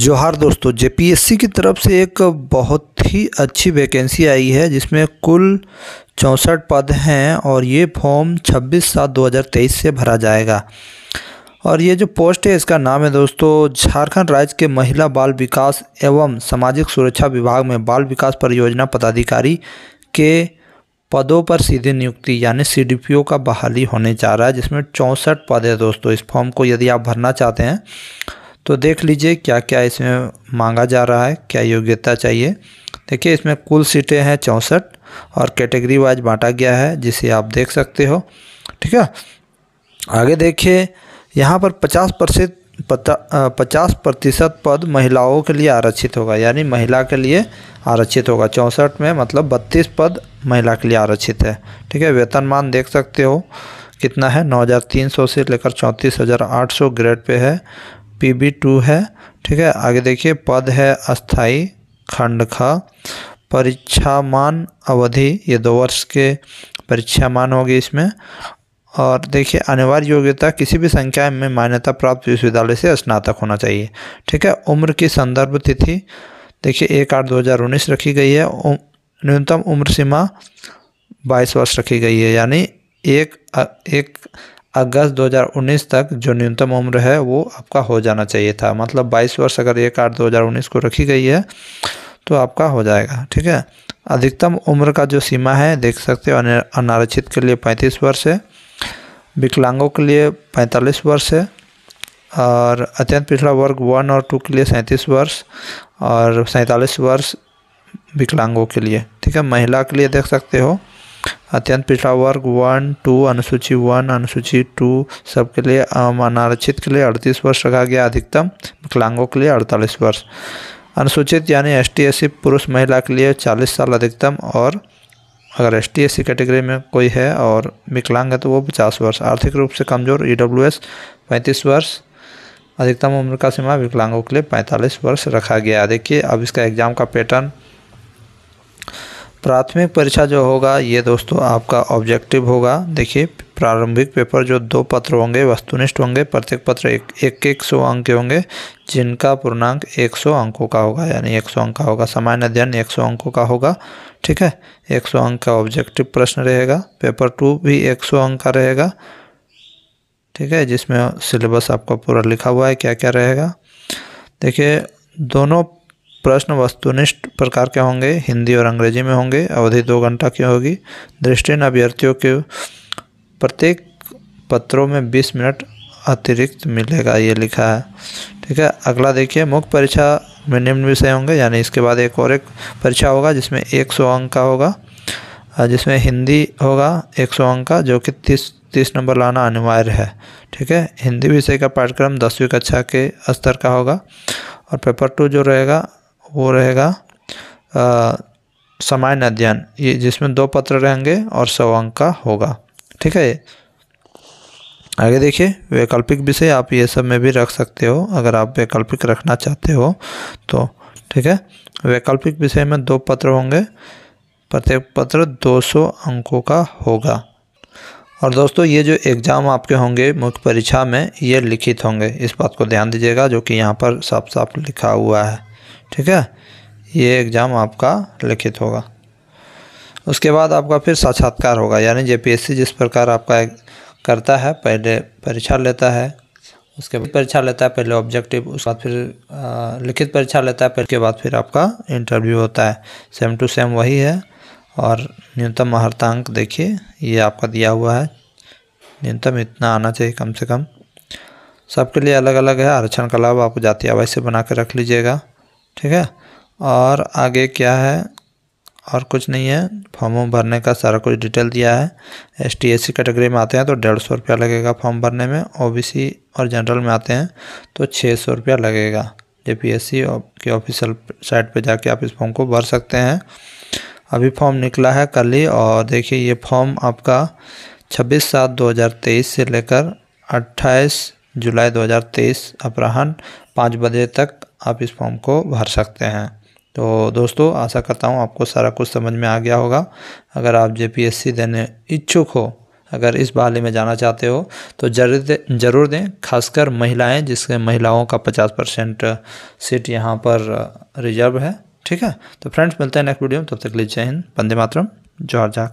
जोहार दोस्तों जेपीएससी की तरफ से एक बहुत ही अच्छी वैकेंसी आई है जिसमें कुल चौंसठ पद हैं और ये फॉर्म 26 सात 2023 से भरा जाएगा और ये जो पोस्ट है इसका नाम है दोस्तों झारखंड राज्य के महिला बाल विकास एवं सामाजिक सुरक्षा विभाग में बाल विकास परियोजना पदाधिकारी के पदों पर सीधी नियुक्ति यानी सी का बहाली होने जा रहा है जिसमें चौंसठ पद है दोस्तों इस फॉर्म को यदि आप भरना चाहते हैं तो देख लीजिए क्या क्या इसमें मांगा जा रहा है क्या योग्यता चाहिए देखिए इसमें कुल सीटें हैं चौंसठ और कैटेगरी वाइज बांटा गया है जिसे आप देख सकते हो ठीक है आगे देखिए यहाँ पर पचास प्रतिशत पचास प्रतिशत पद महिलाओं के लिए आरक्षित होगा यानी महिला के लिए आरक्षित होगा चौंसठ में मतलब बत्तीस पद महिला के लिए आरक्षित है ठीक है वेतनमान देख सकते हो कितना है सौ से लेकर सौ ग्रेड पे है पी टू है ठीक है आगे देखिए पद है अस्थाई खंड खा परीक्षामान अवधि ये दो वर्ष के परीक्षामान होगी इसमें और देखिए अनिवार्य योग्यता किसी भी संख्या में मान्यता प्राप्त विश्वविद्यालय से स्नातक होना चाहिए ठीक है उम्र की संदर्भ तिथि देखिए एक आठ दो हज़ार उन्नीस रखी गई है न्यूनतम उम्र सीमा बाईस वर्ष रखी गई है यानी एक एक अगस्त 2019 तक जो न्यूनतम उम्र है वो आपका हो जाना चाहिए था मतलब 22 वर्ष अगर ये कार्ड 2019 को रखी गई है तो आपका हो जाएगा ठीक है अधिकतम उम्र का जो सीमा है देख सकते हो अनारक्षित के लिए 35 वर्ष है विकलांगों के लिए 45 वर्ष है और अत्यंत पिछड़ा वर्ग वन और टू के लिए सैंतीस वर्ष और सैंतालीस वर्ष विकलांगों के लिए ठीक है महिला के लिए देख सकते हो अत्यंत पिछड़ा वर्ग वन टू अनुसूची वन अनुसूची टू सबके लिए अनारक्षित के लिए अड़तीस वर्ष रखा गया अधिकतम विकलांगों के लिए अड़तालीस वर्ष अनुसूचित यानी एस टी पुरुष महिला के लिए चालीस साल अधिकतम और अगर एस टी कैटेगरी में कोई है और विकलांग है तो वो पचास वर्ष आर्थिक रूप से कमजोर ई डब्ल्यू एस पैंतीस वर्ष अधिकतम उम्र का सीमा विकलांगों के लिए पैंतालीस वर्ष रखा गया देखिए अब इसका एग्ज़ाम का पैटर्न प्राथमिक परीक्षा जो होगा ये दोस्तों आपका ऑब्जेक्टिव होगा देखिए प्रारंभिक पेपर जो दो पत्र होंगे वस्तुनिष्ठ होंगे प्रत्येक पत्र एक एक, एक सौ अंक के होंगे जिनका पूर्णांक 100 अंकों का होगा यानी 100 अंक का होगा सामान्य अध्ययन 100 अंकों का होगा ठीक है 100 अंक का ऑब्जेक्टिव प्रश्न रहेगा पेपर टू भी 100 अंक का रहेगा ठीक है जिसमें सिलेबस आपका पूरा लिखा हुआ है क्या क्या रहेगा देखिए दोनों प्रश्न वस्तुनिष्ठ प्रकार के होंगे हिंदी और अंग्रेजी में होंगे अवधि दो घंटा की होगी दृष्टिन अभ्यर्थियों के प्रत्येक पत्रों में बीस मिनट अतिरिक्त मिलेगा ये लिखा है ठीक है अगला देखिए मुख्य परीक्षा में निम्न विषय होंगे यानी इसके बाद एक और एक परीक्षा होगा जिसमें 100 अंक का होगा जिसमें हिंदी होगा 100 अंक का जो कि 30 30 नंबर लाना अनिवार्य है ठीक है हिंदी विषय का पाठ्यक्रम दसवीं कक्षा के स्तर का होगा और पेपर टू जो रहेगा वो रहेगा सामान्य अध्ययन ये जिसमें दो पत्र रहेंगे और सौ अंक का होगा ठीक है आगे देखिए वैकल्पिक विषय आप ये सब में भी रख सकते हो अगर आप वैकल्पिक रखना चाहते हो तो ठीक है वैकल्पिक विषय में दो पत्र होंगे प्रत्येक पत्र 200 अंकों का होगा और दोस्तों ये जो एग्ज़ाम आपके होंगे मुख्य परीक्षा में ये लिखित होंगे इस बात को ध्यान दीजिएगा जो कि यहाँ पर साफ साफ लिखा हुआ है ठीक है ये एग्ज़ाम आपका लिखित होगा उसके बाद आपका फिर साक्षात्कार होगा यानी जेपीएससी जिस प्रकार आपका करता है पहले परीक्षा लेता है उसके बाद परीक्षा लेता है पहले ऑब्जेक्टिव उसके बाद फिर लिखित परीक्षा लेता है उसके बाद फिर आपका इंटरव्यू होता है सेम टू सेम वही है और न्यूनतम महर्तांक देखिए ये आपका दिया हुआ है न्यूनतम इतना आना चाहिए कम से कम सबके लिए अलग अलग है आरक्षण का लाभ आप जाति आवाज से बना कर रख लीजिएगा ठीक है और आगे क्या है और कुछ नहीं है फॉर्म वॉर्म भरने का सारा कुछ डिटेल दिया है S T S C category में आते हैं तो डेढ़ सौ रुपया लगेगा फॉर्म भरने में ओ बी सी और जनरल में आते हैं तो छः सौ रुपया लगेगा जे पी एस सी के ऑफिशियल साइट पे जाके आप इस फॉर्म को भर सकते हैं अभी फॉर्म निकला है कल ही और देखिए ये फॉर्म आपका छब्बीस सात दो हज़ार तेईस से लेकर अट्ठाईस जुलाई दो हज़ार तेईस अपराहन पाँच बजे तक आप इस फॉर्म को भर सकते हैं तो दोस्तों आशा करता हूँ आपको सारा कुछ समझ में आ गया होगा अगर आप जे देने इच्छुक हो अगर इस बारे में जाना चाहते हो तो जरूर दे, ज़रूर दें खासकर महिलाएं जिसके महिलाओं का 50 परसेंट सीट यहाँ पर रिजर्व है ठीक है तो फ्रेंड्स मिलते हैं नेक्स्ट वीडियो में तब तो तक लीजिए हिंद बंदे मातरम जाकर